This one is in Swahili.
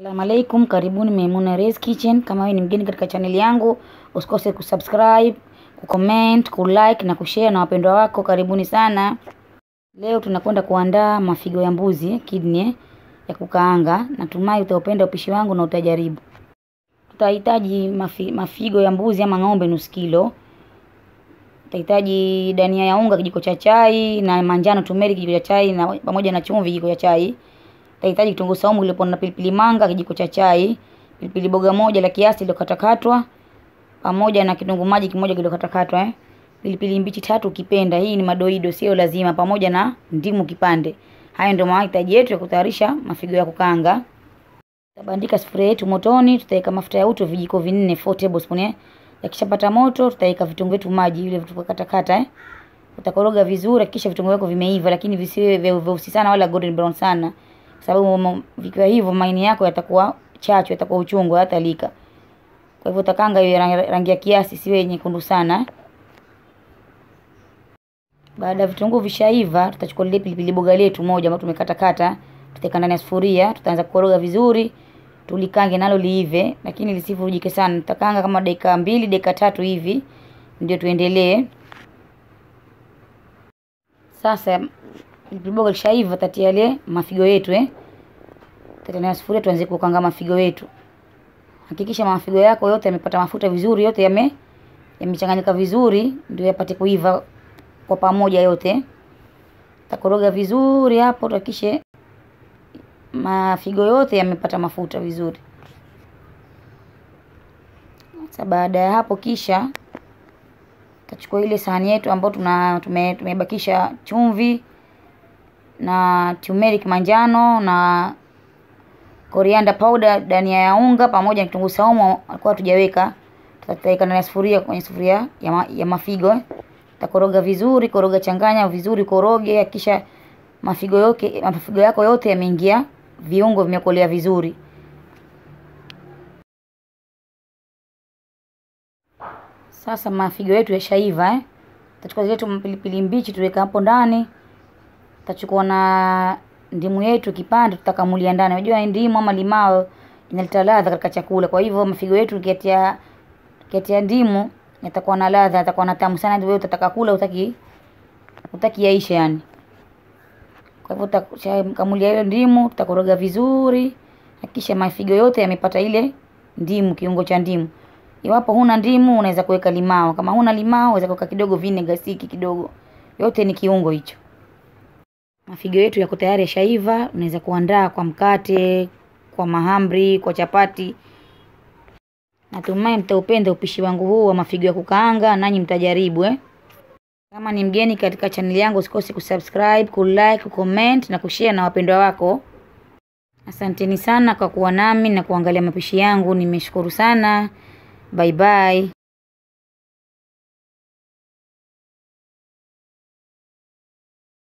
Assalamu alaikum, karibuni Maimuna Rez Kitchen. Kama wewe ni mgeni katika channel yangu, usikose kusubscribe, kucomment, kulike na kushare na wapendwa wako. Karibuni sana. Leo tunakwenda kuandaa mafigo ya mbuzi kidney eh, ya kukaanga. Natumai utaupenda upishi wangu na utajaribu. Tutahitaji mafi, mafigo ya mbuzi ama ng'ombe nusu kilo. Tutahitaji dania ya unga kijiko cha chai na manjano, tumeri kijiko cha chai na pamoja na chumvi kijiko cha chai. Utahitaji kitunguu saumu kilipo na pilipili manga kijiko cha chai, pilipili boga moja la kiasi iliyokatakatwa pamoja na kitunguu maji kimoja kilichokatakatwa eh. Pilipili mbichi tatu ukipenda. Hii ni madoido, sio lazima, pamoja na ndimu kipande. Hayo ndio mahitaji yetu ya kutayarisha mafigo ya kukaanga. Tabandika sufuria yetu motoni, tutaweka mafuta ya uto vijiko vinne, 4 tablespoons eh. Yakishapata moto, tutaweka vitunguu vyetu maji vile tukatakata eh. Utakoroga vizuri, hakikisha vitunguu vyako vimeiva, lakini visiwe vyeusi sana wala golden brown sana sababu vikiwa hivyo maini yako yatakuwa chachu, yatakuwa uchungu, hayatalika. Kwa hivyo utakanga hiyo rangi ya kiasi, siwe nyekundu sana. Baada ya vitunguu vishaiva, tutachukua lile pilipili boga letu moja ambalo tumekatakata, tutaweka ndani ya sufuria, tutaanza kukoroga vizuri, tulikange nalo liive, lakini lisivurujike sana. Tutakanga kama dakika mbili, dakika tatu hivi, ndio tuendelee sasa Pilipili boga lishaiva, tati yale mafigo yetu eh. Tatia na sufuria tuanze kukanga mafigo yetu. Hakikisha mafigo yako yote yamepata mafuta vizuri, yote yame yamechanganyika vizuri, ndio yapate kuiva kwa pamoja yote. Eh? Takoroga vizuri hapo, tuhakikishe mafigo yote yamepata mafuta vizuri. Sasa baada ya hapo, kisha tachukua ile sahani yetu ambayo tuna tume, tumebakisha chumvi na turmeric manjano na coriander powder, dania ya unga pamoja na kitunguu saumu alikuwa hatujaweka. Tutaweka ndani ya sufuria, kwenye sufuria ya, ma, ya mafigo. Tutakoroga vizuri, koroga changanya vizuri, koroge kisha mafigo yote mafigo yako yote yameingia, viungo vimekolea vizuri. Sasa mafigo yetu yashaiva eh. Tutachukua zile pilipili mbichi tuweka hapo ndani. Tutachukua na ndimu yetu kipande, tutakamulia ndani. Unajua ndimu ama limao inaleta ladha katika chakula, kwa hivyo mafigo yetu ukiatia ukiatia ndimu yatakuwa na ladha, yatakuwa na tamu sana, wewe utataka kula, utaki utaki yaisha yani. Kwa hivyo tutakamulia ile ndimu, tutakoroga vizuri, hakikisha mafigo yote yamepata ile ndimu, kiungo cha ndimu. Iwapo huna ndimu unaweza kuweka limao, kama huna limao unaweza kuweka kidogo vinegar, siki kidogo, yote ni kiungo hicho. Mafigo yetu yako tayari yashaiva, unaweza kuandaa kwa mkate, kwa mahamri, kwa chapati. Natumai mtaupenda upishi wangu huu wa mafigo ya kukaanga, nanyi mtajaribu eh. Kama ni mgeni katika chaneli yangu, usikose kusubscribe, kulike, kucomment na kushare na wapendwa wako. Asanteni sana kwa kuwa nami na kuangalia mapishi yangu, nimeshukuru sana. Bye bye.